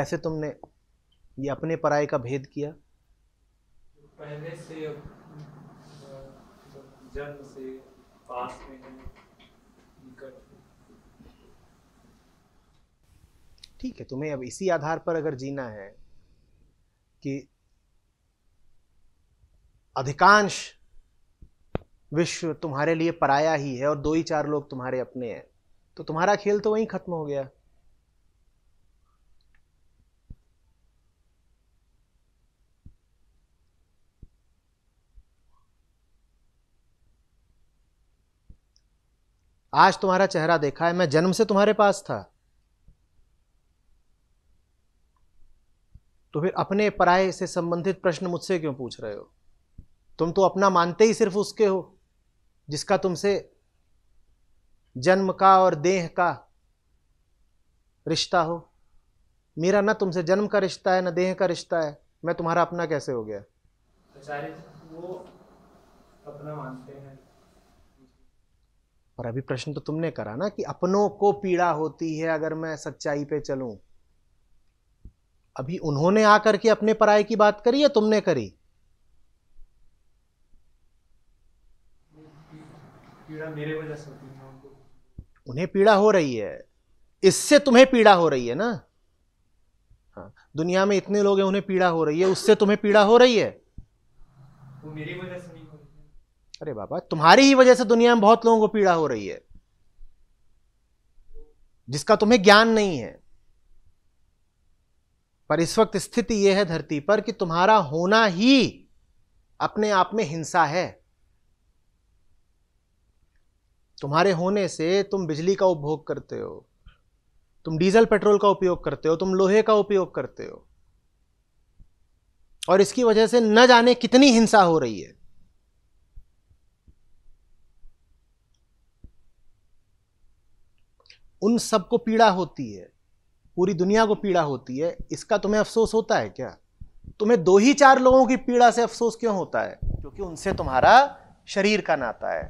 कैसे तुमने ये अपने पराये का भेद किया पहले से जन्म से पास में ठीक है तुम्हें अब इसी आधार पर अगर जीना है कि अधिकांश विश्व तुम्हारे लिए पराया ही है और दो ही चार लोग तुम्हारे अपने हैं तो तुम्हारा खेल तो वहीं खत्म हो गया आज तुम्हारा चेहरा देखा है मैं जन्म से तुम्हारे पास था तो फिर अपने पराये से संबंधित प्रश्न मुझसे क्यों पूछ रहे हो तुम तो अपना मानते ही सिर्फ उसके हो जिसका तुमसे जन्म का और देह का रिश्ता हो मेरा ना तुमसे जन्म का रिश्ता है ना देह का रिश्ता है मैं तुम्हारा अपना कैसे हो गया वो अपना मानते हैं और अभी प्रश्न तो तुमने करा ना कि अपनों को पीड़ा होती है अगर मैं सच्चाई पे चलूं अभी उन्होंने आकर के अपने पराये की बात करी या तुमने करी पीड़ा मेरे वजह से उन्हें पीड़ा हो रही है इससे तुम्हें पीड़ा हो रही है ना हाँ दुनिया में इतने लोग हैं उन्हें पीड़ा हो रही है उससे तुम्हें पीड़ा हो रही है वो मेरी वजह से नहीं हो रही अरे बाबा तुम्हारी ही वजह से दुनिया में बहुत लोगों को पीड़ा हो रही है जिसका तुम्हें ज्ञान नहीं है पर इस वक्त स्थिति यह है धरती पर कि तुम्हारा होना ही अपने आप में हिंसा है तुम्हारे होने से तुम बिजली का उपभोग करते हो तुम डीजल पेट्रोल का उपयोग करते हो तुम लोहे का उपयोग करते हो और इसकी वजह से न जाने कितनी हिंसा हो रही है उन सबको पीड़ा होती है पूरी दुनिया को पीड़ा होती है इसका तुम्हें अफसोस होता है क्या तुम्हें दो ही चार लोगों की पीड़ा से अफसोस क्यों होता है क्योंकि उनसे तुम्हारा शरीर का नाता है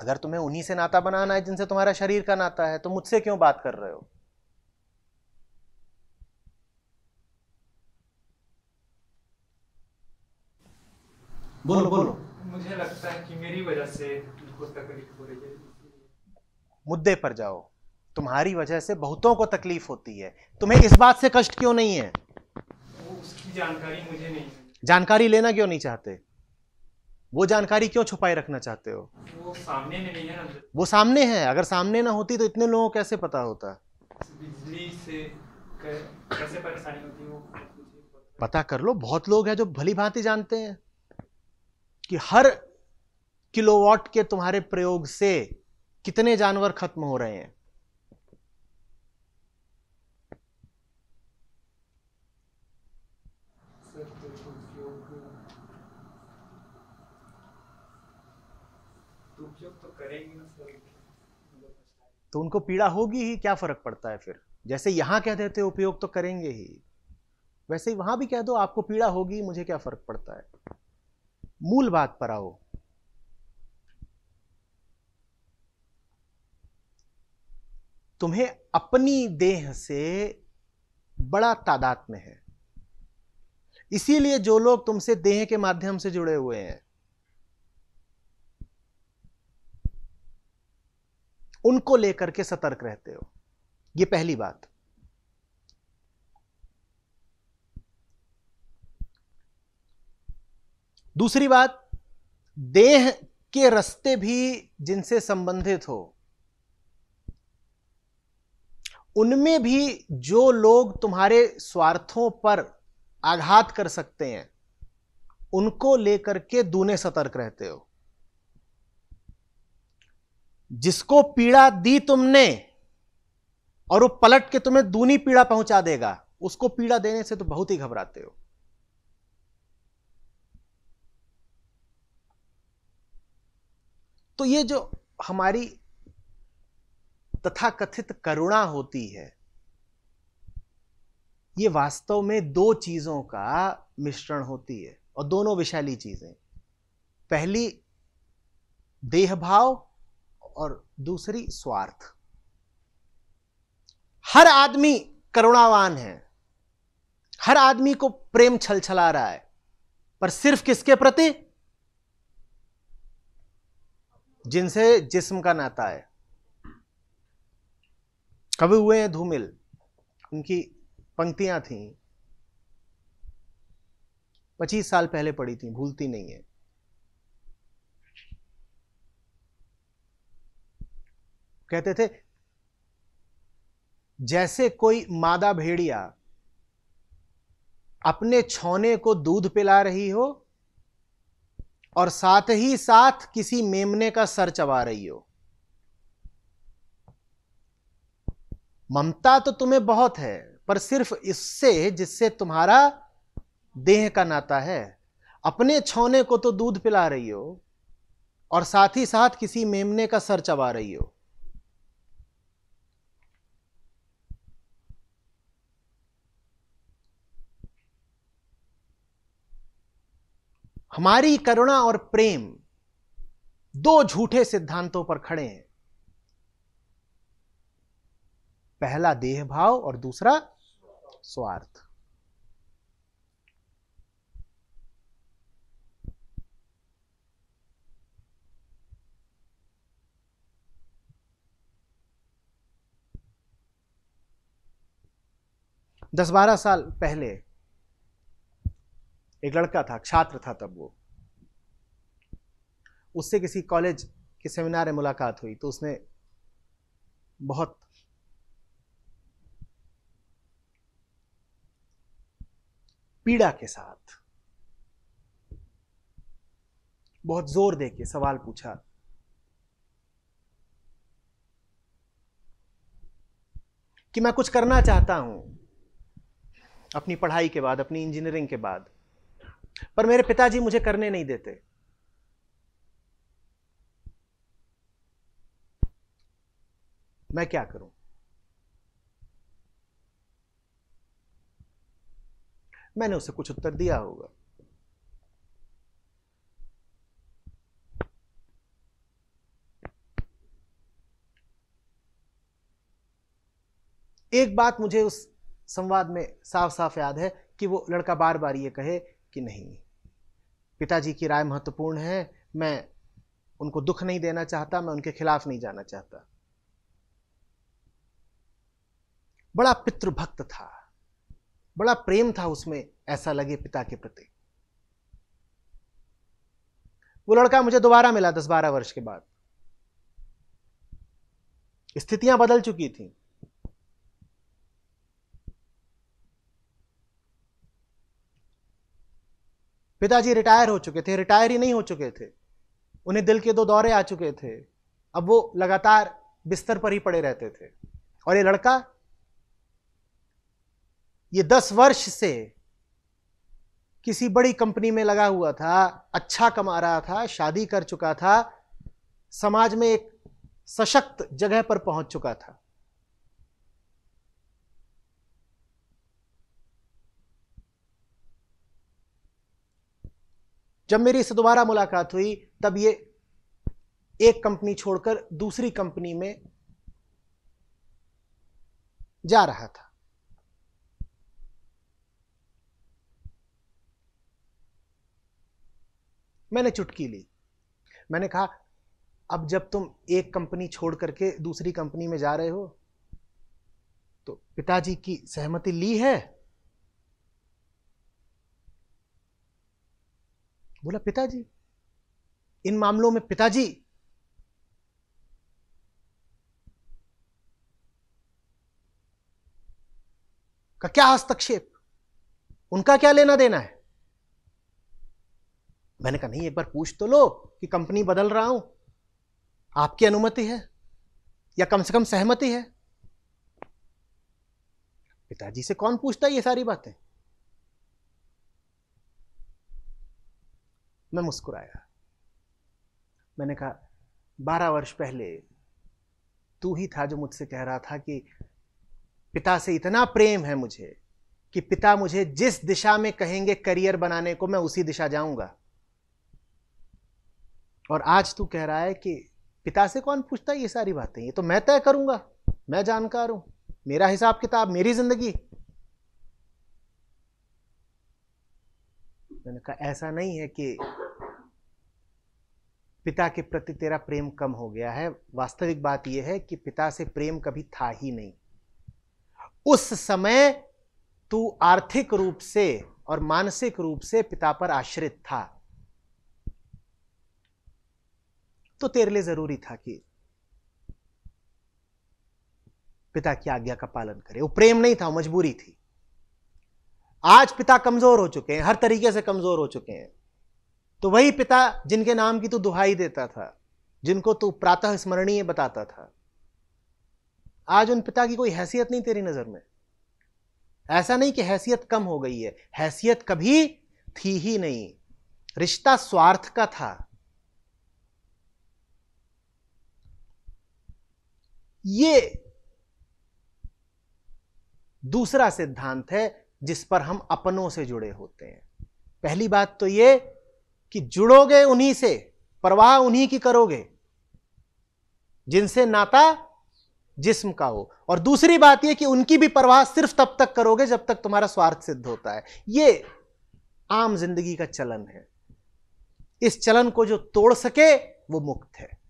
अगर तुम्हें उन्हीं से नाता बनाना है जिनसे तुम्हारा शरीर का नाता है तो मुझसे क्यों बात कर रहे हो बोलो बोलो मुझे लगता है कि मेरी वजह से मुद्दे पर जाओ तुम्हारी वजह से बहुतों को तकलीफ होती है तुम्हें इस बात से कष्ट क्यों नहीं है उसकी जानकारी मुझे नहीं जानकारी लेना क्यों नहीं चाहते वो जानकारी क्यों छुपाए रखना चाहते हो वो सामने में नहीं है ना वो सामने है अगर सामने ना होती तो इतने लोगों को कैसे पता होता बिजली से कैसे परेशानी होती वो पता कर लो बहुत लोग हैं जो भली भांति जानते हैं कि हर किलोवाट के तुम्हारे प्रयोग से कितने जानवर खत्म हो रहे हैं तो उनको पीड़ा होगी ही क्या फर्क पड़ता है फिर जैसे यहां कह देते उपयोग तो करेंगे ही वैसे ही वहां भी कह दो आपको पीड़ा होगी मुझे क्या फर्क पड़ता है मूल बात पर आओ तुम्हें अपनी देह से बड़ा तादाद में है इसीलिए जो लोग तुमसे देह के माध्यम से जुड़े हुए हैं उनको लेकर के सतर्क रहते हो यह पहली बात दूसरी बात देह के रस्ते भी जिनसे संबंधित हो उनमें भी जो लोग तुम्हारे स्वार्थों पर आघात कर सकते हैं उनको लेकर के दूने सतर्क रहते हो जिसको पीड़ा दी तुमने और वो पलट के तुम्हें दूनी पीड़ा पहुंचा देगा उसको पीड़ा देने से तो बहुत ही घबराते हो तो ये जो हमारी तथाकथित करुणा होती है ये वास्तव में दो चीजों का मिश्रण होती है और दोनों विशाली चीजें पहली देह भाव और दूसरी स्वार्थ हर आदमी करुणावान है हर आदमी को प्रेम छल छला रहा है पर सिर्फ किसके प्रति जिनसे जिस्म का नाता है कवि हुए हैं धूमिल उनकी पंक्तियां थी पच्चीस साल पहले पड़ी थी भूलती नहीं है कहते थे जैसे कोई मादा भेड़िया अपने छौने को दूध पिला रही हो और साथ ही साथ किसी मेमने का सर चबा रही हो ममता तो तुम्हें बहुत है पर सिर्फ इससे जिससे तुम्हारा देह का नाता है अपने छौने को तो दूध पिला रही हो और साथ ही साथ किसी मेमने का सर चबा रही हो हमारी करुणा और प्रेम दो झूठे सिद्धांतों पर खड़े हैं पहला देह भाव और दूसरा स्वार्थ दस बारह साल पहले एक लड़का था छात्र था तब वो उससे किसी कॉलेज के सेमिनार में मुलाकात हुई तो उसने बहुत पीड़ा के साथ बहुत जोर देके सवाल पूछा कि मैं कुछ करना चाहता हूं अपनी पढ़ाई के बाद अपनी इंजीनियरिंग के बाद पर मेरे पिताजी मुझे करने नहीं देते मैं क्या करूं मैंने उसे कुछ उत्तर दिया होगा एक बात मुझे उस संवाद में साफ साफ याद है कि वो लड़का बार बार ये कहे कि नहीं पिताजी की राय महत्वपूर्ण है मैं उनको दुख नहीं देना चाहता मैं उनके खिलाफ नहीं जाना चाहता बड़ा पितृभक्त था बड़ा प्रेम था उसमें ऐसा लगे पिता के प्रति वो लड़का मुझे दोबारा मिला दस बारह वर्ष के बाद स्थितियां बदल चुकी थी पिताजी रिटायर हो चुके थे रिटायर ही नहीं हो चुके थे उन्हें दिल के दो दौरे आ चुके थे अब वो लगातार बिस्तर पर ही पड़े रहते थे और ये लड़का ये दस वर्ष से किसी बड़ी कंपनी में लगा हुआ था अच्छा कमा रहा था शादी कर चुका था समाज में एक सशक्त जगह पर पहुंच चुका था जब मेरी से दोबारा मुलाकात हुई तब ये एक कंपनी छोड़कर दूसरी कंपनी में जा रहा था मैंने चुटकी ली मैंने कहा अब जब तुम एक कंपनी छोड़ करके दूसरी कंपनी में जा रहे हो तो पिताजी की सहमति ली है बोला पिताजी इन मामलों में पिताजी का क्या हस्तक्षेप उनका क्या लेना देना है मैंने कहा नहीं एक बार पूछ तो लो कि कंपनी बदल रहा हूं आपकी अनुमति है या कम से कम सहमति है पिताजी से कौन पूछता है ये सारी बातें मैं मुस्कुराया मैंने कहा बारह वर्ष पहले तू ही था जो मुझसे कह रहा था कि पिता से इतना प्रेम है मुझे कि पिता मुझे जिस दिशा में कहेंगे करियर बनाने को मैं उसी दिशा जाऊंगा और आज तू कह रहा है कि पिता से कौन पूछता है ये सारी बातें ये तो मैं तय करूंगा मैं जानकार हूं मेरा हिसाब किताब मेरी जिंदगी मैंने कहा ऐसा नहीं है कि पिता के प्रति तेरा प्रेम कम हो गया है वास्तविक बात यह है कि पिता से प्रेम कभी था ही नहीं उस समय तू आर्थिक रूप से और मानसिक रूप से पिता पर आश्रित था तो तेरे लिए जरूरी था कि पिता की आज्ञा का पालन करे वो प्रेम नहीं था मजबूरी थी आज पिता कमजोर हो चुके हैं हर तरीके से कमजोर हो चुके हैं तो वही पिता जिनके नाम की तू दुहाई देता था जिनको तू प्रातः स्मरणीय बताता था आज उन पिता की कोई हैसियत नहीं तेरी नजर में ऐसा नहीं कि हैसियत कम हो गई है हैसियत कभी थी ही नहीं रिश्ता स्वार्थ का था ये दूसरा सिद्धांत है जिस पर हम अपनों से जुड़े होते हैं पहली बात तो ये कि जुड़ोगे उन्हीं से प्रवाह उन्हीं की करोगे जिनसे नाता जिस्म का हो और दूसरी बात यह कि उनकी भी परवाह सिर्फ तब तक करोगे जब तक तुम्हारा स्वार्थ सिद्ध होता है यह आम जिंदगी का चलन है इस चलन को जो तोड़ सके वो मुक्त है